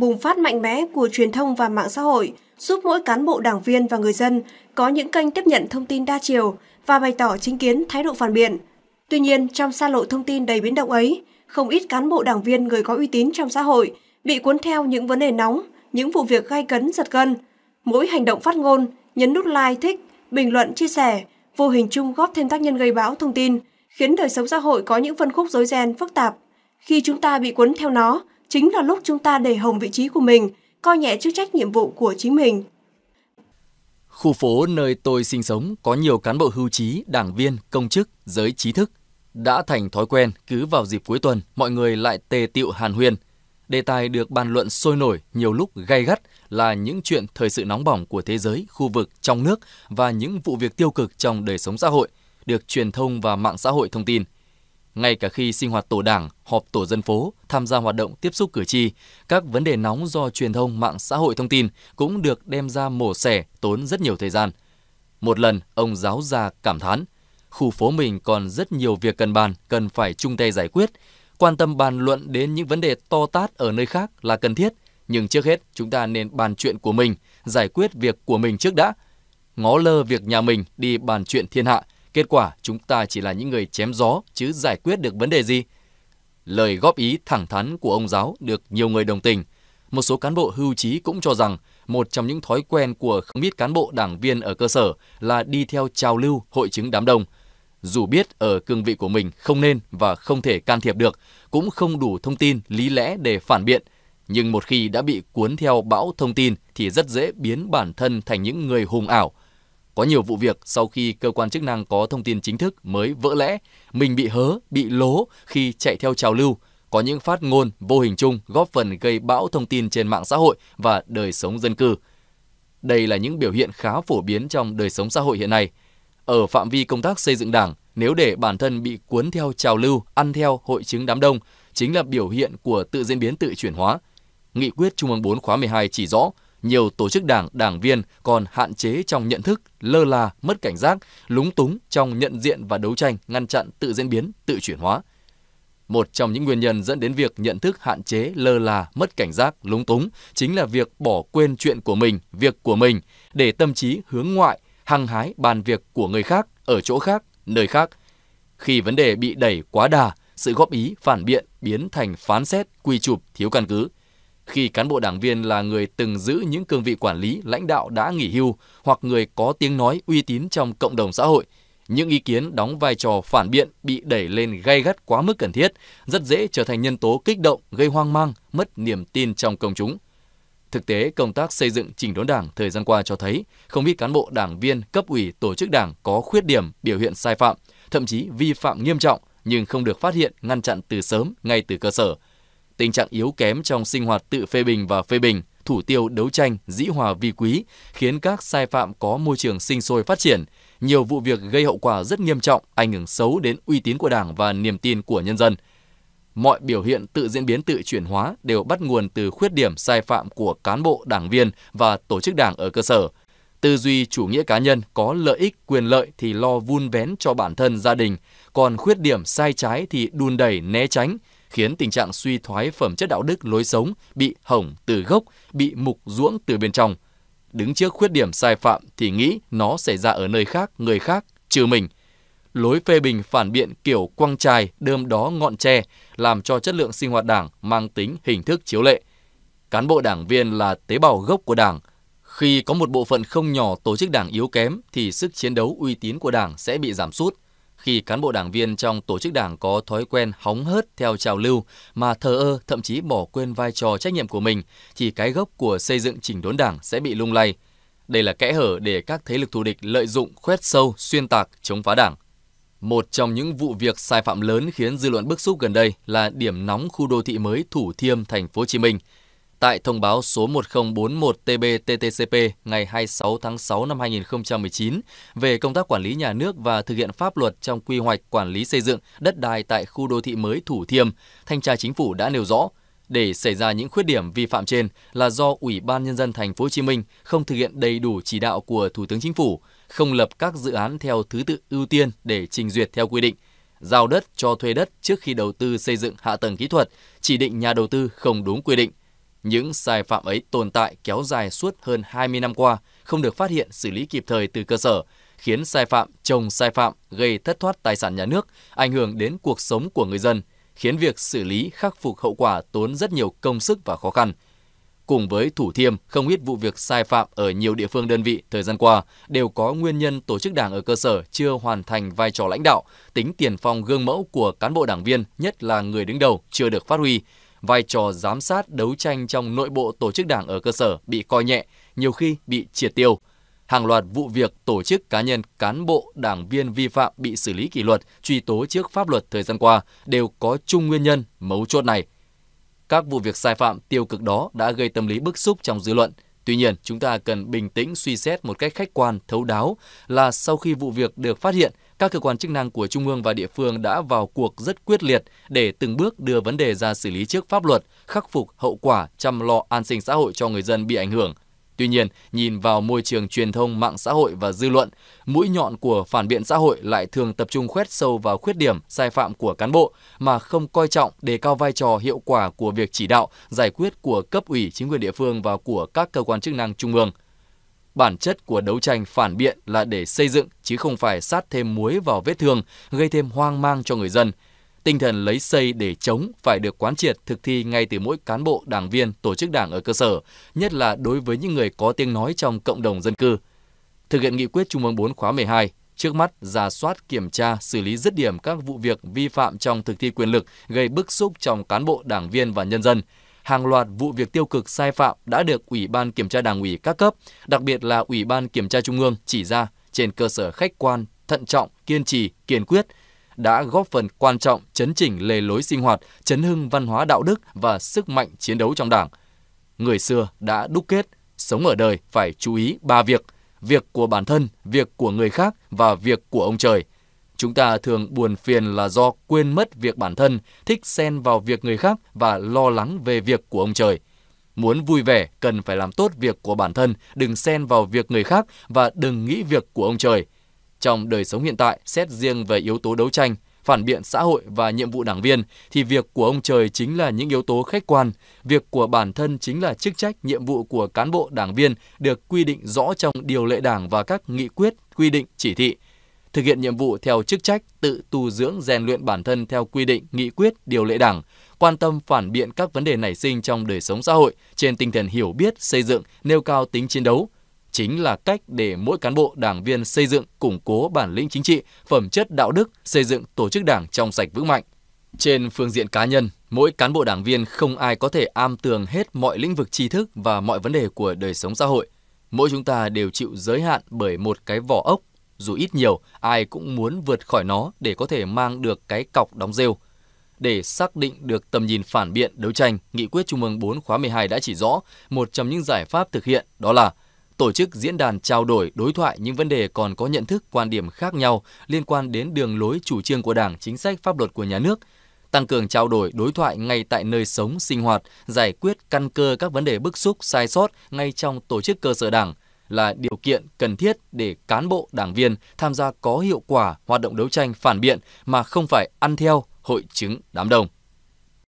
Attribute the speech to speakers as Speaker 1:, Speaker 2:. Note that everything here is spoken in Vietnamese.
Speaker 1: bùng phát mạnh mẽ của truyền thông và mạng xã hội giúp mỗi cán bộ đảng viên và người dân có những kênh tiếp nhận thông tin đa chiều và bày tỏ chính kiến thái độ phản biện. Tuy nhiên, trong xa lộ thông tin đầy biến động ấy, không ít cán bộ đảng viên người có uy tín trong xã hội bị cuốn theo những vấn đề nóng, những vụ việc gai cấn giật gân. Mỗi hành động phát ngôn, nhấn nút like, thích, bình luận, chia sẻ, vô hình chung góp thêm tác nhân gây bão thông tin, khiến đời sống xã hội có những phân khúc rối ren phức tạp. Khi chúng ta bị cuốn theo nó, chính là lúc chúng ta đẩy hồng vị trí của mình, coi nhẹ chức trách nhiệm vụ của chính mình. Khu phố nơi tôi sinh sống có nhiều cán bộ hưu trí, đảng viên, công chức, giới trí thức. Đã thành thói quen, cứ vào dịp cuối tuần, mọi người lại tề tiệu hàn huyên. Đề tài được bàn luận sôi nổi, nhiều lúc gay gắt là những chuyện thời sự nóng bỏng của thế giới, khu vực, trong nước và những vụ việc tiêu cực trong đời sống xã hội, được truyền thông và mạng xã hội thông tin – ngay cả khi sinh hoạt tổ đảng, họp tổ dân phố, tham gia hoạt động tiếp xúc cử tri, các vấn đề nóng do truyền thông mạng xã hội thông tin cũng được đem ra mổ xẻ tốn rất nhiều thời gian. Một lần, ông giáo già cảm thán, khu phố mình còn rất nhiều việc cần bàn, cần phải chung tay giải quyết. Quan tâm bàn luận đến những vấn đề to tát ở nơi khác là cần thiết, nhưng trước hết chúng ta nên bàn chuyện của mình, giải quyết việc của mình trước đã. Ngó lơ việc nhà mình đi bàn chuyện thiên hạ Kết quả chúng ta chỉ là những người chém gió chứ giải quyết được vấn đề gì. Lời góp ý thẳng thắn của ông giáo được nhiều người đồng tình. Một số cán bộ hưu trí cũng cho rằng một trong những thói quen của không ít cán bộ đảng viên ở cơ sở là đi theo trào lưu hội chứng đám đông. Dù biết ở cương vị của mình không nên và không thể can thiệp được, cũng không đủ thông tin lý lẽ để phản biện, nhưng một khi đã bị cuốn theo bão thông tin thì rất dễ biến bản thân thành những người hùng ảo – có nhiều vụ việc sau khi cơ quan chức năng có thông tin chính thức mới vỡ lẽ, mình bị hớ, bị lố khi chạy theo trào lưu, có những phát ngôn vô hình chung góp phần gây bão thông tin trên mạng xã hội và đời sống dân cư. Đây là những biểu hiện khá phổ biến trong đời sống xã hội hiện nay. Ở phạm vi công tác xây dựng đảng, nếu để bản thân bị cuốn theo trào lưu, ăn theo hội chứng đám đông, chính là biểu hiện của tự diễn biến tự chuyển hóa. Nghị quyết Trung ương 4 khóa 12 chỉ rõ, nhiều tổ chức đảng, đảng viên còn hạn chế trong nhận thức, lơ là, mất cảnh giác, lúng túng trong nhận diện và đấu tranh, ngăn chặn tự diễn biến, tự chuyển hóa. Một trong những nguyên nhân dẫn đến việc nhận thức hạn chế, lơ là, mất cảnh giác, lúng túng chính là việc bỏ quên chuyện của mình, việc của mình để tâm trí hướng ngoại, hăng hái bàn việc của người khác, ở chỗ khác, nơi khác. Khi vấn đề bị đẩy quá đà, sự góp ý, phản biện biến thành phán xét, quy chụp, thiếu căn cứ – khi cán bộ đảng viên là người từng giữ những cương vị quản lý, lãnh đạo đã nghỉ hưu hoặc người có tiếng nói uy tín trong cộng đồng xã hội. Những ý kiến đóng vai trò phản biện bị đẩy lên gay gắt quá mức cần thiết, rất dễ trở thành nhân tố kích động, gây hoang mang, mất niềm tin trong công chúng. Thực tế, công tác xây dựng chỉnh đốn đảng thời gian qua cho thấy không ít cán bộ đảng viên, cấp ủy, tổ chức đảng có khuyết điểm, biểu hiện sai phạm, thậm chí vi phạm nghiêm trọng nhưng không được phát hiện, ngăn chặn từ sớm ngay từ cơ sở – tình trạng yếu kém trong sinh hoạt tự phê bình và phê bình, thủ tiêu đấu tranh dĩ hòa vi quý khiến các sai phạm có môi trường sinh sôi phát triển. Nhiều vụ việc gây hậu quả rất nghiêm trọng, ảnh hưởng xấu đến uy tín của Đảng và niềm tin của nhân dân. Mọi biểu hiện tự diễn biến tự chuyển hóa đều bắt nguồn từ khuyết điểm sai phạm của cán bộ, đảng viên và tổ chức đảng ở cơ sở. Tư duy chủ nghĩa cá nhân có lợi ích, quyền lợi thì lo vun vén cho bản thân gia đình, còn khuyết điểm sai trái thì đun đẩy né tránh, khiến tình trạng suy thoái phẩm chất đạo đức lối sống bị hỏng từ gốc, bị mục ruỗng từ bên trong. Đứng trước khuyết điểm sai phạm thì nghĩ nó xảy ra ở nơi khác, người khác, trừ mình. Lối phê bình phản biện kiểu quăng chài, đơm đó ngọn tre, làm cho chất lượng sinh hoạt đảng mang tính hình thức chiếu lệ. Cán bộ đảng viên là tế bào gốc của đảng, khi có một bộ phận không nhỏ tổ chức đảng yếu kém thì sức chiến đấu uy tín của đảng sẽ bị giảm sút khi cán bộ đảng viên trong tổ chức đảng có thói quen hóng hớt theo trào lưu mà thờ ơ thậm chí bỏ quên vai trò trách nhiệm của mình thì cái gốc của xây dựng chỉnh đốn đảng sẽ bị lung lay. Đây là kẽ hở để các thế lực thù địch lợi dụng khoét sâu, xuyên tạc, chống phá đảng. Một trong những vụ việc sai phạm lớn khiến dư luận bức xúc gần đây là điểm nóng khu đô thị mới Thủ Thiêm, thành phố Hồ Chí Minh – Tại thông báo số 1041 TBTTCP ngày 26 tháng 6 năm 2019 về công tác quản lý nhà nước và thực hiện pháp luật trong quy hoạch quản lý xây dựng đất đai tại khu đô thị mới Thủ Thiêm, thanh tra chính phủ đã nêu rõ để xảy ra những khuyết điểm vi phạm trên là do Ủy ban nhân dân thành phố Hồ Chí Minh không thực hiện đầy đủ chỉ đạo của Thủ tướng Chính phủ, không lập các dự án theo thứ tự ưu tiên để trình duyệt theo quy định, giao đất cho thuê đất trước khi đầu tư xây dựng hạ tầng kỹ thuật, chỉ định nhà đầu tư không đúng quy định những sai phạm ấy tồn tại kéo dài suốt hơn 20 năm qua, không được phát hiện xử lý kịp thời từ cơ sở, khiến sai phạm chồng sai phạm gây thất thoát tài sản nhà nước, ảnh hưởng đến cuộc sống của người dân, khiến việc xử lý khắc phục hậu quả tốn rất nhiều công sức và khó khăn. Cùng với Thủ Thiêm, không ít vụ việc sai phạm ở nhiều địa phương đơn vị thời gian qua đều có nguyên nhân tổ chức đảng ở cơ sở chưa hoàn thành vai trò lãnh đạo, tính tiền phong gương mẫu của cán bộ đảng viên, nhất là người đứng đầu chưa được phát huy, vai trò giám sát đấu tranh trong nội bộ tổ chức đảng ở cơ sở bị coi nhẹ, nhiều khi bị triệt tiêu. Hàng loạt vụ việc tổ chức cá nhân cán bộ đảng viên vi phạm bị xử lý kỷ luật, truy tố trước pháp luật thời gian qua đều có chung nguyên nhân mấu chốt này. Các vụ việc sai phạm tiêu cực đó đã gây tâm lý bức xúc trong dư luận, Tuy nhiên, chúng ta cần bình tĩnh suy xét một cách khách quan, thấu đáo là sau khi vụ việc được phát hiện, các cơ quan chức năng của trung ương và địa phương đã vào cuộc rất quyết liệt để từng bước đưa vấn đề ra xử lý trước pháp luật, khắc phục hậu quả chăm lo an sinh xã hội cho người dân bị ảnh hưởng. Tuy nhiên, nhìn vào môi trường truyền thông mạng xã hội và dư luận, mũi nhọn của phản biện xã hội lại thường tập trung khoét sâu vào khuyết điểm, sai phạm của cán bộ mà không coi trọng đề cao vai trò hiệu quả của việc chỉ đạo, giải quyết của cấp ủy chính quyền địa phương và của các cơ quan chức năng trung ương. Bản chất của đấu tranh phản biện là để xây dựng chứ không phải sát thêm muối vào vết thương, gây thêm hoang mang cho người dân. Tinh thần lấy xây để chống phải được quán triệt thực thi ngay từ mỗi cán bộ, đảng viên, tổ chức đảng ở cơ sở, nhất là đối với những người có tiếng nói trong cộng đồng dân cư. Thực hiện nghị quyết Trung ương 4 khóa 12, trước mắt giả soát kiểm tra xử lý dứt điểm các vụ việc vi phạm trong thực thi quyền lực gây bức xúc trong cán bộ đảng viên và nhân dân hàng loạt vụ việc tiêu cực sai phạm đã được Ủy ban Kiểm tra Đảng ủy các cấp, đặc biệt là Ủy ban Kiểm tra Trung ương chỉ ra trên cơ sở khách quan, thận trọng, kiên trì, kiên quyết, đã góp phần quan trọng chấn chỉnh lề lối sinh hoạt, chấn hưng văn hóa đạo đức và sức mạnh chiến đấu trong Đảng. Người xưa đã đúc kết, sống ở đời phải chú ý ba việc, việc của bản thân, việc của người khác và việc của ông trời – Chúng ta thường buồn phiền là do quên mất việc bản thân, thích xen vào việc người khác và lo lắng về việc của ông trời. Muốn vui vẻ, cần phải làm tốt việc của bản thân, đừng xen vào việc người khác và đừng nghĩ việc của ông trời. Trong đời sống hiện tại, xét riêng về yếu tố đấu tranh, phản biện xã hội và nhiệm vụ đảng viên thì việc của ông trời chính là những yếu tố khách quan, việc của bản thân chính là chức trách, nhiệm vụ của cán bộ đảng viên được quy định rõ trong điều lệ đảng và các nghị quyết, quy định, chỉ thị thực hiện nhiệm vụ theo chức trách, tự tu dưỡng rèn luyện bản thân theo quy định, nghị quyết, điều lệ Đảng, quan tâm phản biện các vấn đề nảy sinh trong đời sống xã hội trên tinh thần hiểu biết, xây dựng, nêu cao tính chiến đấu chính là cách để mỗi cán bộ đảng viên xây dựng, củng cố bản lĩnh chính trị, phẩm chất đạo đức, xây dựng tổ chức đảng trong sạch vững mạnh. Trên phương diện cá nhân, mỗi cán bộ đảng viên không ai có thể am tường hết mọi lĩnh vực tri thức và mọi vấn đề của đời sống xã hội. Mỗi chúng ta đều chịu giới hạn bởi một cái vỏ ốc dù ít nhiều, ai cũng muốn vượt khỏi nó để có thể mang được cái cọc đóng rêu. Để xác định được tầm nhìn phản biện đấu tranh, Nghị quyết Trung ương 4 khóa 12 đã chỉ rõ một trong những giải pháp thực hiện đó là tổ chức diễn đàn trao đổi đối thoại những vấn đề còn có nhận thức quan điểm khác nhau liên quan đến đường lối chủ trương của Đảng, chính sách pháp luật của nhà nước, tăng cường trao đổi đối thoại ngay tại nơi sống sinh hoạt, giải quyết căn cơ các vấn đề bức xúc sai sót ngay trong tổ chức cơ sở Đảng, là điều kiện cần thiết để cán bộ đảng viên tham gia có hiệu quả hoạt động đấu tranh phản biện mà không phải ăn theo hội chứng đám đông.